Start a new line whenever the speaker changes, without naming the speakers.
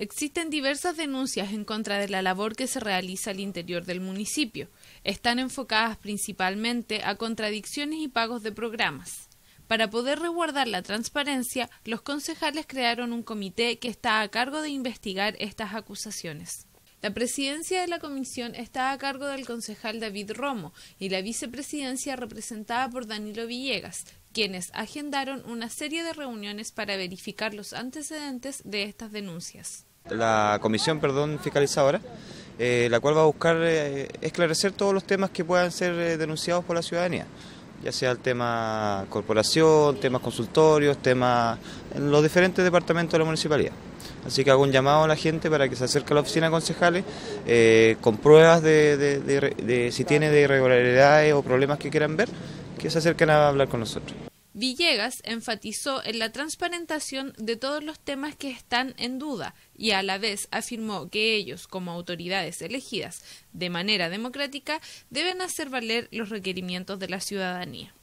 Existen diversas denuncias en contra de la labor que se realiza al interior del municipio. Están enfocadas principalmente a contradicciones y pagos de programas. Para poder resguardar la transparencia, los concejales crearon un comité que está a cargo de investigar estas acusaciones. La presidencia de la comisión está a cargo del concejal David Romo y la vicepresidencia representada por Danilo Villegas, quienes agendaron una serie de reuniones para verificar los antecedentes de estas denuncias.
La comisión, perdón, fiscalizadora, eh, la cual va a buscar eh, esclarecer todos los temas que puedan ser eh, denunciados por la ciudadanía, ya sea el tema corporación, temas consultorios, temas en los diferentes departamentos de la municipalidad. Así que hago un llamado a la gente para que se acerque a la oficina de concejales con pruebas de, si tiene irregularidades o problemas que quieran ver, que se acerquen a hablar con nosotros.
Villegas enfatizó en la transparentación de todos los temas que están en duda y a la vez afirmó que ellos, como autoridades elegidas de manera democrática, deben hacer valer los requerimientos de la ciudadanía.